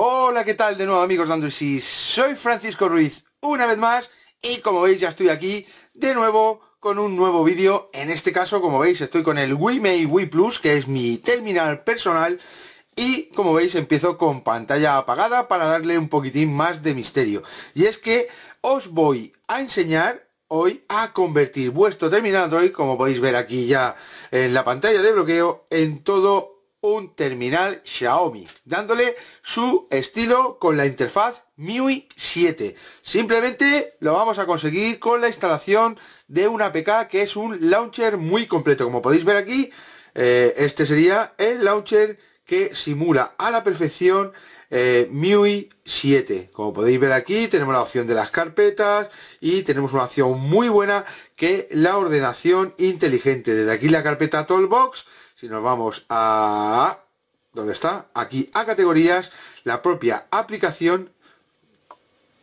Hola, ¿qué tal de nuevo amigos de Soy Francisco Ruiz una vez más y como veis ya estoy aquí de nuevo con un nuevo vídeo. En este caso, como veis, estoy con el WiMei Wii Plus, que es mi terminal personal y como veis empiezo con pantalla apagada para darle un poquitín más de misterio. Y es que os voy a enseñar hoy a convertir vuestro terminal hoy, como podéis ver aquí ya en la pantalla de bloqueo, en todo un terminal Xiaomi, dándole su estilo con la interfaz MIUI 7. Simplemente lo vamos a conseguir con la instalación de una APK que es un launcher muy completo. Como podéis ver aquí, eh, este sería el launcher que simula a la perfección eh, MIUI 7. Como podéis ver aquí, tenemos la opción de las carpetas y tenemos una opción muy buena que la ordenación inteligente. Desde aquí la carpeta Toolbox si nos vamos a... ¿Dónde está? Aquí a categorías, la propia aplicación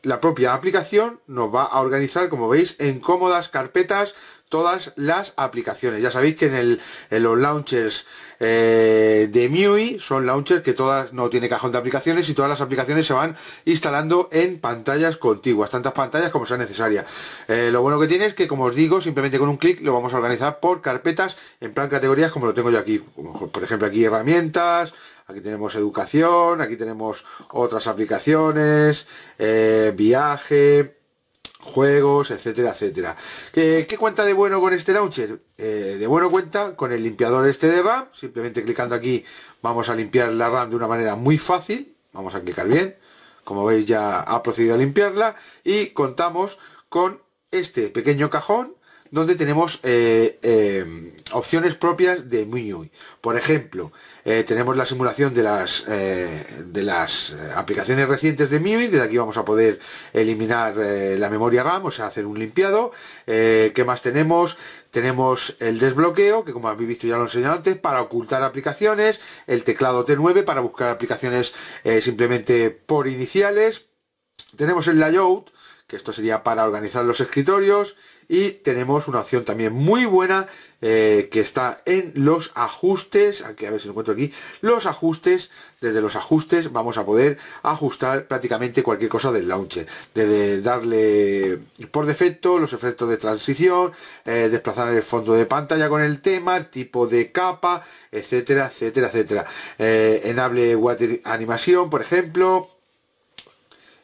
la propia aplicación nos va a organizar, como veis, en cómodas carpetas todas las aplicaciones. Ya sabéis que en, los launchers eh, de MIUI son launchers que todas no tiene cajón de aplicaciones y todas las aplicaciones se van instalando en pantallas contiguas, tantas pantallas como sea necesaria. Eh, lo bueno que tiene es que, como os digo, simplemente con un clic lo vamos a organizar por carpetas en plan categorías como lo tengo yo aquí, por ejemplo aquí herramientas, Aquí tenemos educación, aquí tenemos otras aplicaciones, eh, viaje, juegos, etcétera, etcétera. ¿Qué, cuenta de bueno con este launcher? Eh, de bueno cuenta con el limpiador este de RAM. Simplemente clicando aquí vamos a limpiar la RAM de una manera muy fácil. Vamos a clicar bien. Como veis ya ha procedido a limpiarla. Y contamos con este pequeño cajón donde tenemos eh, eh, opciones propias de MIUI. Por ejemplo, eh, tenemos la simulación de las, de las aplicaciones recientes de MIUI, desde aquí vamos a poder eliminar la memoria RAM, o sea, hacer un limpiado. ¿Qué más tenemos? Tenemos el desbloqueo, que como habéis visto ya lo he enseñado antes, para ocultar aplicaciones, el teclado T9 para buscar aplicaciones simplemente por iniciales. Tenemos el layout, que esto sería para organizar los escritorios, y tenemos una opción también muy buena eh, que está en los ajustes, aquí a ver si lo encuentro aquí, los ajustes, desde los ajustes vamos a poder ajustar prácticamente cualquier cosa del launcher, desde darle por defecto los efectos de transición, eh, desplazar el fondo de pantalla con el tema, tipo de capa, etcétera, etcétera, etcétera. Eh, enable water animación, por ejemplo,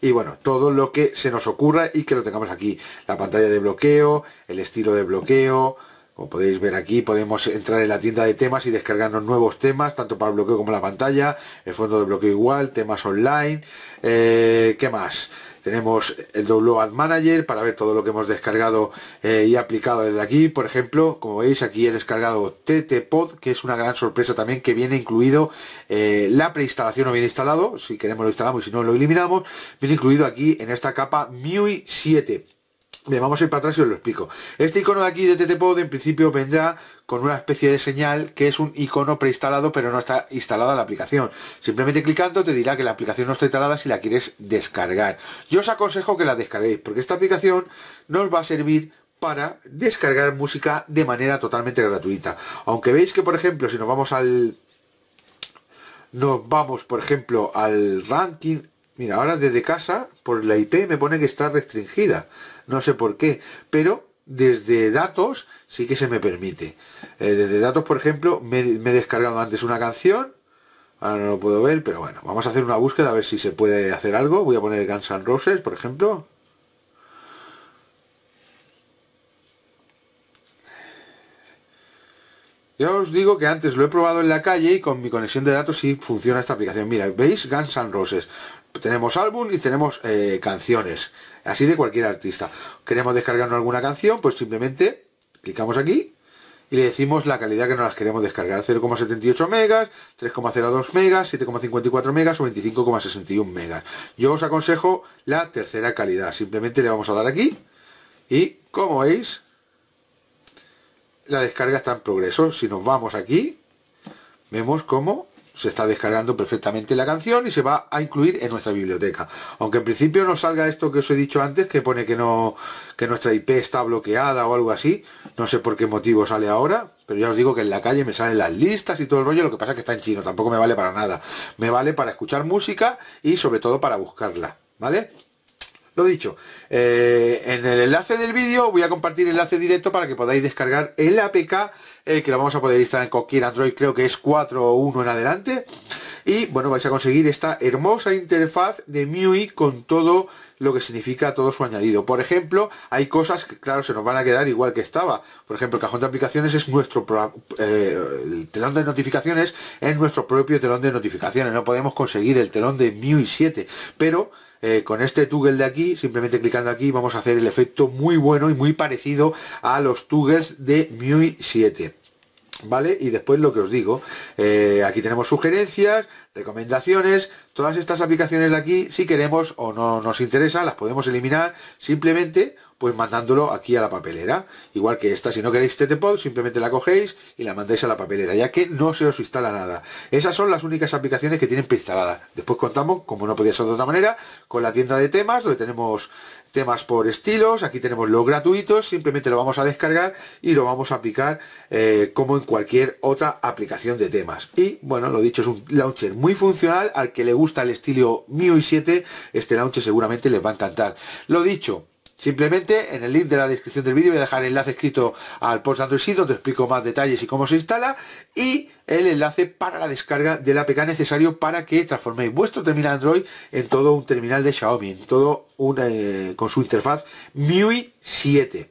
y bueno, todo lo que se nos ocurra y que lo tengamos aquí. La pantalla de bloqueo, el estilo de bloqueo, como podéis ver aquí, podemos entrar en la tienda de temas y descargarnos nuevos temas, tanto para el bloqueo como la pantalla, el fondo de bloqueo igual, temas online, eh, ¿qué más? Tenemos el Download Manager para ver todo lo que hemos descargado eh, y aplicado desde aquí. Por ejemplo, como veis, aquí he descargado TTPod, que es una gran sorpresa también que viene incluido eh, la preinstalación o bien instalado. Si queremos lo instalamos y si no lo eliminamos. Viene incluido aquí en esta capa MIUI 7. Bien, vamos a ir para atrás y os lo explico. Este icono de aquí de TTPod en principio vendrá con una especie de señal que es un icono preinstalado pero no está instalada la aplicación. Simplemente clicando te dirá que la aplicación no está instalada si la quieres descargar. Yo os aconsejo que la descarguéis porque esta aplicación nos va a servir para descargar música de manera totalmente gratuita. Aunque veis que por ejemplo si nos vamos al... Nos vamos por ejemplo al ranking Mira, ahora desde casa, por la IP me pone que está restringida. No sé por qué, pero desde datos sí que se me permite. Eh, desde datos, por ejemplo, me, he descargado antes una canción. Ahora no lo puedo ver, pero bueno, vamos a hacer una búsqueda a ver si se puede hacer algo. Voy a poner Guns N' Roses, por ejemplo. Ya os digo que antes lo he probado en la calle y con mi conexión de datos sí funciona esta aplicación. Mira, ¿veis? Guns N' Roses. Tenemos álbum y tenemos eh, canciones. Así de cualquier artista. Queremos descargarnos alguna canción, pues simplemente clicamos aquí y le decimos la calidad que nos las queremos descargar. 0,78 megas, 3,02 megas, 7,54 megas o 25,61 megas. Yo os aconsejo la tercera calidad. Simplemente le vamos a dar aquí y como veis la descarga está en progreso. Si nos vamos aquí, vemos cómo se está descargando perfectamente la canción y se va a incluir en nuestra biblioteca. Aunque en principio no salga esto que os he dicho antes, que pone que no que nuestra IP está bloqueada o algo así, no sé por qué motivo sale ahora, pero ya os digo que en la calle me salen las listas y todo el rollo, lo que pasa es que está en chino, tampoco me vale para nada. Me vale para escuchar música y sobre todo para buscarla, ¿vale? Lo dicho, eh, en el enlace del vídeo voy a compartir el enlace directo para que podáis descargar el APK, eh, que lo vamos a poder instalar en cualquier Android, creo que es 4.1 o en adelante y bueno vais a conseguir esta hermosa interfaz de MIUI con todo lo que significa todo su añadido por ejemplo hay cosas que claro se nos van a quedar igual que estaba por ejemplo el cajón de aplicaciones es nuestro eh, telón de notificaciones es nuestro propio telón de notificaciones no podemos conseguir el telón de MIUI 7 pero eh, con este toggle de aquí, simplemente clicando aquí, vamos a hacer el efecto muy bueno y muy parecido a los toggles de MIUI 7. ¿Vale? Y después lo que os digo, eh, aquí tenemos sugerencias, recomendaciones, todas estas aplicaciones de aquí, si queremos o no nos interesa, las podemos eliminar simplemente pues mandándolo aquí a la papelera. Igual que esta, si no queréis TTPod, este simplemente la cogéis y la mandáis a la papelera, ya que no se os instala nada. Esas son las únicas aplicaciones que tienen preinstaladas. Después contamos, como no podía ser de otra manera, con la tienda de temas, donde tenemos temas por estilos, aquí tenemos los gratuitos, simplemente lo vamos a descargar y lo vamos a aplicar eh, como en cualquier otra aplicación de temas. Y bueno, lo dicho, es un launcher muy funcional, al que le gusta el estilo MIUI 7, este launcher seguramente les va a encantar. Lo dicho, Simplemente en el link de la descripción del vídeo voy a dejar el enlace escrito al post Android donde explico más detalles y cómo se instala y el enlace para la descarga del APK necesario para que transforméis vuestro terminal Android en todo un terminal de Xiaomi, en todo un, eh, con su interfaz MIUI 7.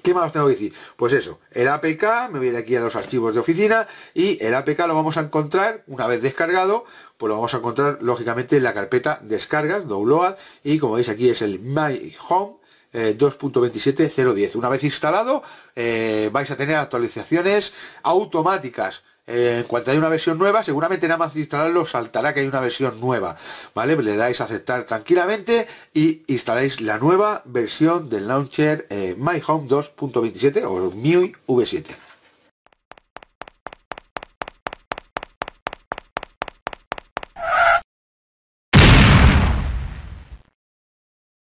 ¿Qué más tengo que decir? Pues eso, el APK, me viene aquí a los archivos de oficina y el APK lo vamos a encontrar, una vez descargado, pues lo vamos a encontrar lógicamente en la carpeta descargas, download, y como veis aquí es el My Home, 2.27010. Eh, una vez instalado, eh, vais a tener actualizaciones automáticas. Eh, en cuanto haya una versión nueva, seguramente nada más instalarlo saltará que hay una versión nueva. ¿Vale? Le dais a aceptar tranquilamente y instaláis la nueva versión del launcher eh, My Home 2.27 o MIUI V7.